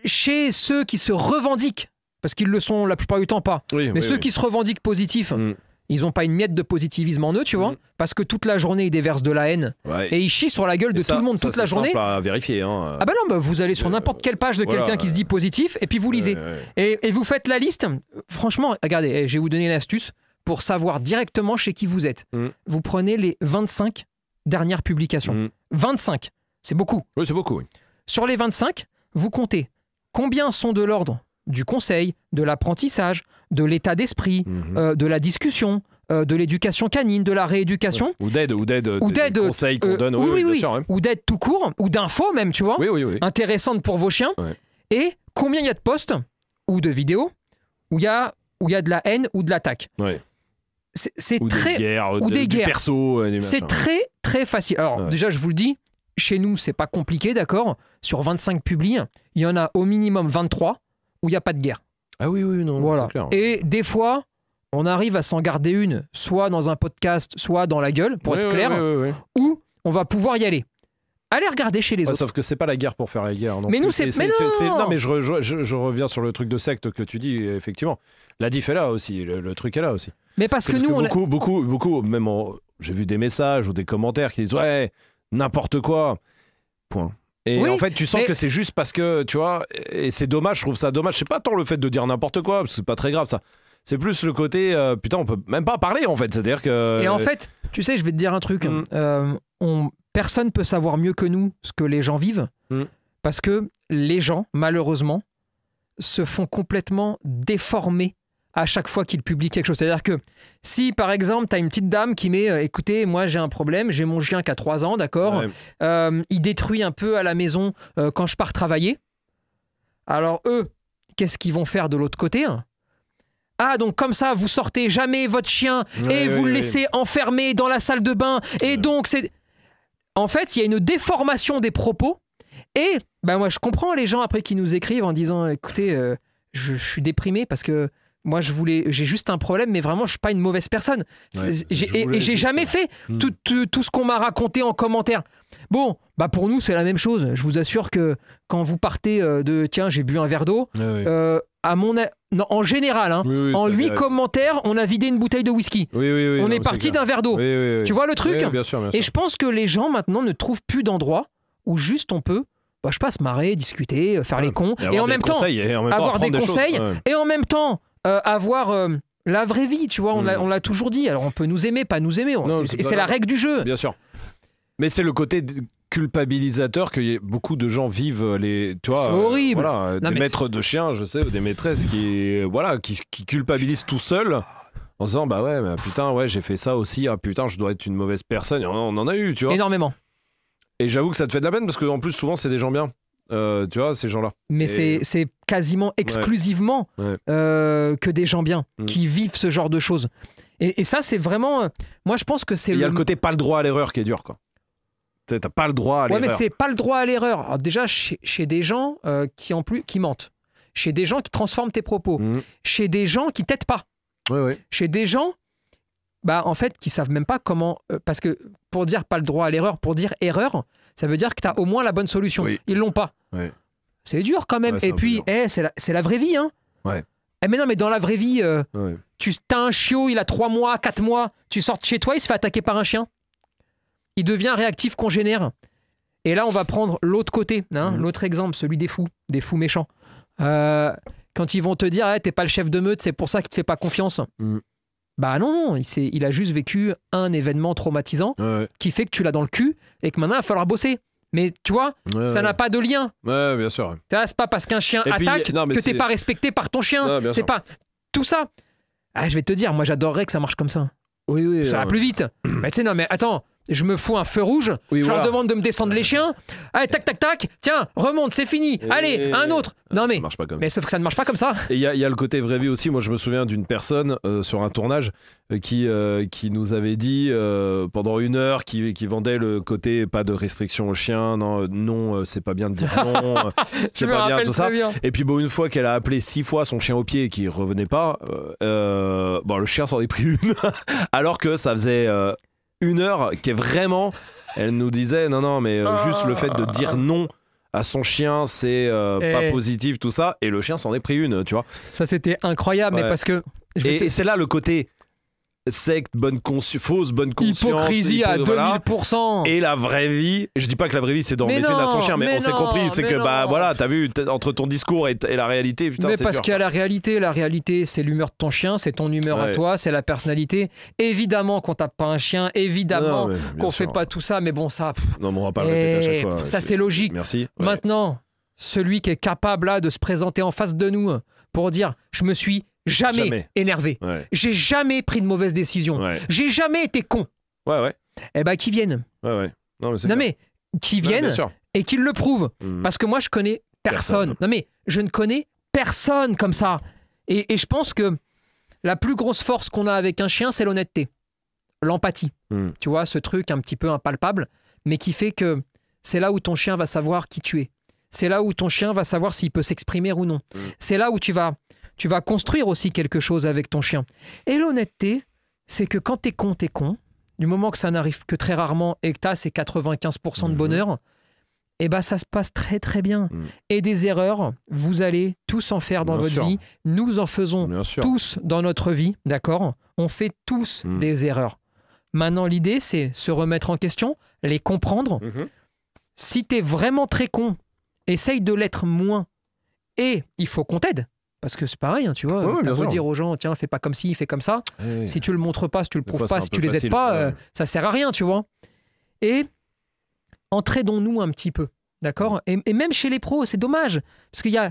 chez ceux qui se revendiquent, parce qu'ils le sont la plupart du temps pas, mais ceux qui se revendiquent positifs, mm. ils n'ont pas une miette de positivisme en eux, tu mm. vois, parce que toute la journée, ils déversent de la haine et ils chient sur la gueule de tout le monde toute la journée. C'est à vérifier. Hein. Ah ben non, bah, vous allez sur euh, n'importe quelle page de quelqu'un qui se dit positif et puis vous lisez. Et, vous faites la liste. Franchement, regardez, eh, je vais vous donner l'astuce pour savoir directement chez qui vous êtes. Vous prenez les 25 dernière publication. 25, mm. c'est beaucoup. Oui, c'est beaucoup. Oui. Sur les 25, vous comptez combien sont de l'ordre du conseil, de l'apprentissage, de l'état d'esprit, mhm. euh, de la discussion, euh, de l'éducation canine, de la rééducation. Ou d'aide, ou d'aide, ou d'aide qu'on donne. Ou d'aide tout court, ou d'infos même, tu vois. Intéressante pour vos chiens. Et combien il y a de posts ou de vidéos où il y a où y a de la haine ou de l'attaque. Ouais. C'est très des guerres, ou des guerres. Euh, c'est très très facile. Alors, déjà, je vous le dis, chez nous, c'est pas compliqué, d'accord Sur 25 publis, il y en a au minimum 23 où il n'y a pas de guerre. Ah oui, oui, non, voilà. clair. Et des fois, on arrive à s'en garder une, soit dans un podcast, soit dans la gueule, pour être clair, où on va pouvoir y aller. Allez regarder chez les autres. Sauf que c'est pas la guerre pour faire la guerre. mais nous, c'est. Mais non, mais je, reviens sur le truc de secte que tu dis, effectivement. La diff est là aussi, le, truc est là aussi. Mais parce que, nous. beaucoup, beaucoup, beaucoup, même en, j'ai vu des messages ou des commentaires qui disent ouais, n'importe quoi. Point. Et en fait, tu sens que c'est juste parce que, tu vois, et c'est dommage, je trouve ça dommage. C'est pas tant le fait de dire n'importe quoi, parce que c'est pas très grave ça. C'est plus le côté, euh, putain, on peut même pas parler en fait. C'est-à-dire que. Et en fait, tu sais, je vais te dire un truc. Mm. Euh, on... Personne peut savoir mieux que nous ce que les gens vivent, mm. parce que les gens, malheureusement, se font complètement déformer à chaque fois qu'il publie quelque chose. C'est-à-dire que si, par exemple, tu as une petite dame qui met euh, Écoutez, moi j'ai un problème, j'ai mon chien qui a 3 ans, d'accord euh, Il détruit un peu à la maison euh, quand je pars travailler. Alors, eux, qu'est-ce qu'ils vont faire de l'autre côté hein ah, donc comme ça, vous sortez jamais votre chien et vous le laissez enfermé dans la salle de bain. Et donc, c'est. En fait, il y a une déformation des propos. Et, ben moi, je comprends les gens après qui nous écrivent en disant écoutez, je suis déprimé parce que moi je voulais j'ai juste un problème mais vraiment je suis pas une mauvaise personne et, j'ai jamais fait hmm. tout, tout, ce qu'on m'a raconté en commentaire bon bah pour nous c'est la même chose je vous assure que quand vous partez euh, de tiens j'ai bu un verre d'eau euh, à mon en général hein, en huit commentaires on a vidé une bouteille de whisky on est parti d'un verre d'eau tu vois le truc bien sûr, et je pense que les gens maintenant ne trouvent plus d'endroit où juste on peut bah, pas se marrer discuter euh, faire les cons et, en, même temps, avoir des conseils et en même temps euh, avoir euh, la vraie vie, tu vois. Hmm. On l'a toujours dit. Alors on peut nous aimer, pas nous aimer. et c'est la règle du jeu. Bien sûr. Mais c'est le côté culpabilisateur que beaucoup de gens vivent les vois, c'est euh, horrible des maîtres de chiens je sais ou des maîtresses qui voilà qui, culpabilisent tout seuls en se disant bah ouais putain ouais j'ai fait ça aussi ah putain je dois être une mauvaise personne on en a eu tu vois énormément et j'avoue que ça te fait de la peine parce qu'en plus souvent c'est des gens bien euh, tu vois, ces gens-là. Mais c'est quasiment exclusivement euh, que des gens bien mm. qui vivent ce genre de choses. Et, ça, c'est vraiment. Euh, moi, je pense que c'est. Il y a le côté pas le droit à l'erreur qui est dur, quoi. T'as pas le droit à l'erreur. Ouais, mais c'est pas le droit à l'erreur. Déjà, chez, des gens qui en plus qui mentent, chez des gens qui transforment tes propos, mm. chez des gens qui t'aident pas, chez des gens bah, en fait, qui savent même pas comment. parce que pour dire pas le droit à l'erreur, pour dire erreur, ça veut dire que tu as au moins la bonne solution. Ils l'ont pas. C'est dur quand même. et puis, eh, c'est la, vraie vie. Hein. Eh, mais non, mais dans la vraie vie, euh, tu as un chiot, il a 3 mois, 4 mois, tu sors chez toi, il se fait attaquer par un chien. Il devient réactif congénère. Et là, on va prendre l'autre côté, hein, mmh. l'autre exemple, celui des fous, des fous méchants. Euh, quand ils vont te dire, tu' eh, t'es pas le chef de meute, c'est pour ça qu'il te fait pas confiance. Mmh. Bah non, il, a juste vécu un événement traumatisant qui fait que tu l'as dans le cul et que maintenant il va falloir bosser. Mais tu vois, ça n'a pas de lien. Ouais, bien sûr. c'est pas parce qu'un chien attaque que t'es pas respecté par ton chien. c'est pas tout ça. Ah, je vais te dire, moi j'adorerais que ça marche comme ça. Oui, oui. Ça va euh, plus vite. mais bah, tu sais, non, mais attends, je me fous un feu rouge, je leur demande de me descendre les chiens. Allez, tac, tac, tac, tiens, remonte, c'est fini. Allez, un autre. Ah, non, mais. Ça que ça ne marche pas comme ça. Et il y, a le côté vraie vie aussi. Moi, je me souviens d'une personne euh, sur un tournage euh, qui, euh, qui nous avait dit pendant une heure, qui, vendait le côté pas de restriction aux chiens, non, non c'est pas bien de dire non, c'est pas bien, tout ça. Et puis, bon, une fois qu'elle a appelé six fois son chien au pied et qu'il revenait pas, bon, le chien s'en est pris une, alors que ça faisait une heure qui est vraiment. Elle nous disait non, non, mais euh, ah. juste le fait de dire non à son chien, c'est euh, pas positif, tout ça. Et le chien s'en est pris une, tu vois. Ça, c'était incroyable, mais parce que. et c'est là le côté secte, bonne fausse bonne conscience. Hypocrisie à 2000%. Et la vraie vie, je dis pas que la vraie vie c'est dans mais son chien, mais, on s'est compris, c'est que bah voilà, t'as vu, entre ton discours et, la réalité, putain, Mais parce qu'il y a la réalité, la réalité c'est l'humeur de ton chien, c'est ton humeur à toi, c'est la personnalité. Évidemment qu'on tape pas un chien, évidemment qu'on fait pas tout ça, mais bon, ça. non, pas le répéter Ça c'est logique. Merci. Maintenant, celui qui est capable de se présenter en face de nous pour dire je me suis jamais, énervé. J'ai jamais pris de mauvaise décision. J'ai jamais été con. Ouais, ouais. Eh ben, qu'ils viennent. Ouais, ouais. Non, mais, non, mais qui viennent et qu'ils le prouvent. Mmh. Parce que moi, je connais personne. Non, mais je ne connais personne comme ça. Et, et je pense que la plus grosse force qu'on a avec un chien, c'est l'honnêteté, l'empathie. Mmh. Tu vois, ce truc un petit peu impalpable, mais qui fait que c'est là où ton chien va savoir qui tu es. C'est là où ton chien va savoir s'il peut s'exprimer ou non. Mmh. C'est là où tu vas tu vas construire aussi quelque chose avec ton chien. Et l'honnêteté, c'est que quand t'es con, t'es con. Du moment que ça n'arrive que très rarement et que t'as ces 95% de mhm. bonheur, eh ben, ça se passe très très bien. Mm. Et des erreurs, vous allez tous en faire dans votre vie. Nous en faisons tous dans notre vie, d'accord On fait tous mm. des erreurs. Maintenant, l'idée, c'est se remettre en question, les comprendre. Mm-hmm. Si tu es vraiment très con, essaye de l'être moins. Et il faut qu'on t'aide. Parce que c'est pareil, hein, tu vois. Ouais, t'as dire aux gens, tiens, fais pas comme ci, fais comme ça. Si tu le montres pas, si tu le prouves pas, si tu les aides pas, euh, ça sert à rien, tu vois. Et entraidons-nous un petit peu, d'accord et, même chez les pros, c'est dommage. Parce qu'il y a.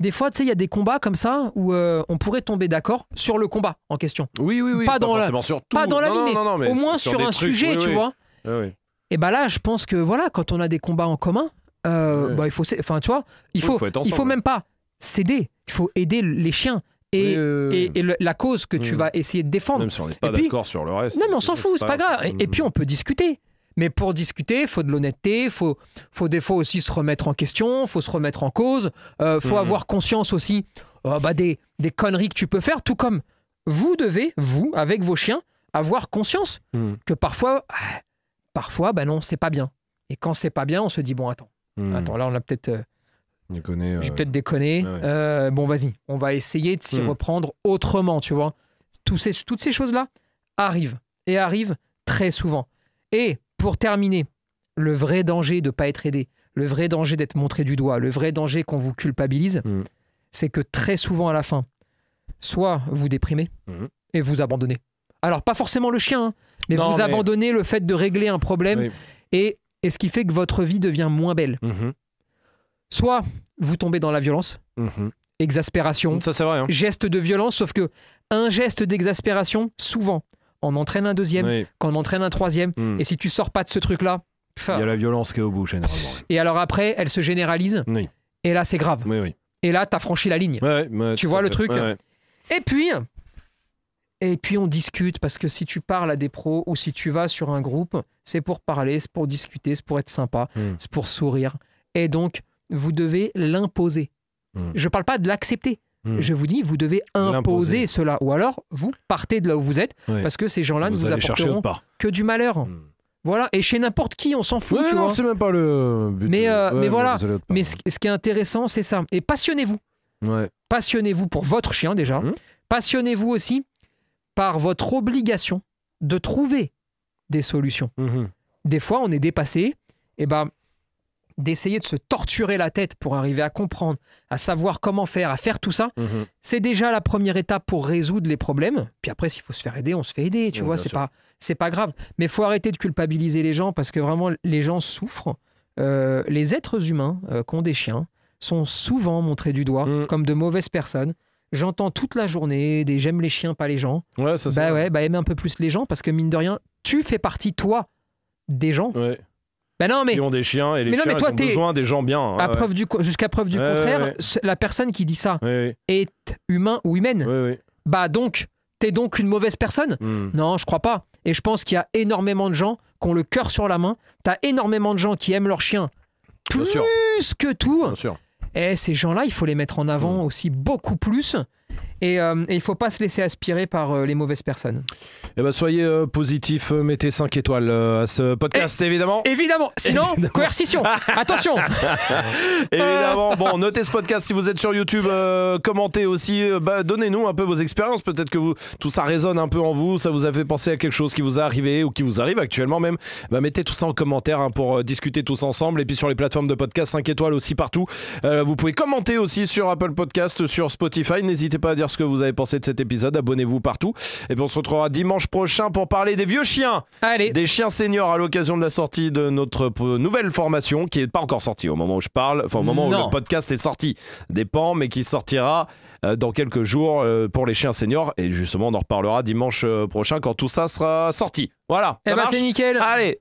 Des fois, tu sais, il y a des combats comme ça où euh, on pourrait tomber d'accord sur le combat en question. Oui, oui, oui. Pas, dans la, vie, dans mais au moins sur, un sujet, tu vois. Ah et bah là, je pense que voilà, quand on a des combats en commun, euh, bah, il faut, enfin, tu vois, il faut, il faut, même pas s'aider. Il faut aider les chiens. Et, la cause que tu vas essayer de défendre. Même si on n'est pas d'accord sur le reste. Non, mais on s'en fout, c'est pas grave. Et, puis on peut discuter. Mais pour discuter, il faut de l'honnêteté, faut, faut des fois aussi se remettre en question, faut se remettre en cause, euh, faut mhm. avoir conscience aussi oh, bah, des, des conneries que tu peux faire, tout comme vous devez, vous, avec vos chiens, avoir conscience mhm. que parfois, ah, parfois, bah non, c'est pas bien. Et quand c'est pas bien, on se dit bon, attends, mhm. attends, là on a peut-être euh, je J'ai euh, peut-être déconner. Euh, bon, vas-y, on va essayer de s'y hmm. reprendre autrement, tu vois. toutes ces choses-là arrivent et arrivent très souvent. Et pour terminer, le vrai danger de ne pas être aidé, le vrai danger d'être montré du doigt, le vrai danger qu'on vous culpabilise, hmm. c'est que très souvent à la fin, soit vous déprimez hmm. et vous abandonnez. Alors pas forcément le chien, hein, mais vous abandonnez le fait de régler un problème et, ce qui fait que votre vie devient moins belle. Mhm soit vous tombez dans la violence, mhm. exaspération, hein. geste de violence, sauf que un geste d'exaspération, souvent, en entraîne un deuxième, quand on entraîne un troisième, hmm. et si tu sors pas de ce truc-là, il y a la violence qui est au bout généralement. Et alors après, elle se généralise, et là c'est grave. et là, tu as franchi la ligne. tu vois le truc. Et puis, et puis on discute parce que si tu parles à des pros ou si tu vas sur un groupe, c'est pour parler, c'est pour discuter, c'est pour être sympa, hmm. c'est pour sourire. Et donc, vous devez l'imposer. Hmm. Je ne parle pas de l'accepter. Hmm. Je vous dis, vous devez imposer cela. Ou alors, vous partez de là où vous êtes, parce que ces gens-là ne vous apporteront que du malheur. Hmm. Voilà, et chez n'importe qui, on s'en fout. Oui, tu non, même pas le but. Mais, euh, mais voilà, mais ce, ce, qui est intéressant, c'est ça. Et passionnez-vous. Ouais. Passionnez-vous pour votre chien déjà. Passionnez-vous aussi par votre obligation de trouver des solutions. Des fois, on est dépassé. Et ben, d'essayer de se torturer la tête pour arriver à comprendre, à savoir comment faire, à faire tout ça, mhm. c'est déjà la première étape pour résoudre les problèmes. Puis après, s'il faut se faire aider, on se fait aider, tu vois, c'est pas, c'est pas grave. Mais faut arrêter de culpabiliser les gens parce que vraiment, les gens souffrent. Euh, les êtres humains euh, qui ont des chiens sont souvent montrés du doigt mm. comme de mauvaises personnes. J'entends toute la journée des j'aime les chiens, pas les gens. Ouais, ça, bah ouais, bah aimer un peu plus les gens parce que mine de rien, tu fais partie, toi, des gens. Ouais. Ben non, mais... ont des chiens et les chiens ont besoin des gens bien. Jusqu'à preuve du contraire, la personne qui dit ça est humain ou humaine. Bah donc, t'es donc une mauvaise personne hmm. Non, je crois pas. Et je pense qu'il y a énormément de gens qui ont le cœur sur la main. T'as énormément de gens qui aiment leurs chiens plus que tout. Bien sûr. Et ces gens-là, il faut les mettre en avant hmm. aussi beaucoup plus euh, et, il ne faut pas se laisser aspirer par euh, les mauvaises personnes. Eh ben, soyez positif euh, positifs, mettez 5 étoiles à ce podcast, évidemment. Évidemment, sinon, coercition. Attention. évidemment, bon, notez ce podcast si vous êtes sur YouTube, commentez aussi, bah, donnez-nous un peu vos expériences. Peut-être que vous, tout ça résonne un peu en vous, ça vous a fait penser à quelque chose qui vous est arrivé ou qui vous arrive actuellement même. Bah, mettez tout ça en commentaire hein, pour discuter tous ensemble. Et puis sur les plateformes de podcast, 5 étoiles aussi partout. vous pouvez commenter aussi sur Apple Podcast, sur Spotify. N'hésitez pas à dire ce que vous avez pensé de cet épisode. Abonnez-vous partout. Et puis on se retrouvera dimanche prochain pour parler des vieux chiens. Des chiens seniors à l'occasion de la sortie de notre nouvelle formation qui n'est pas encore sortie au moment où je parle, enfin au moment où le podcast est sorti. Dépend, mais qui sortira euh, dans quelques jours euh, pour les chiens seniors. Et justement, on en reparlera dimanche euh, prochain quand tout ça sera sorti. Voilà. Eh ben c'est nickel. Allez,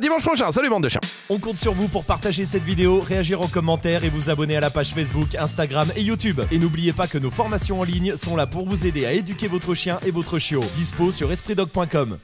dimanche prochain. Salut bande de chiens. On compte sur vous pour partager cette vidéo, réagir en commentaire et vous abonner à la page Facebook, Instagram et YouTube. Et n'oubliez pas que nos formations en ligne sont là pour vous aider à éduquer votre chien et votre chiot. Dispo sur espritdoc.com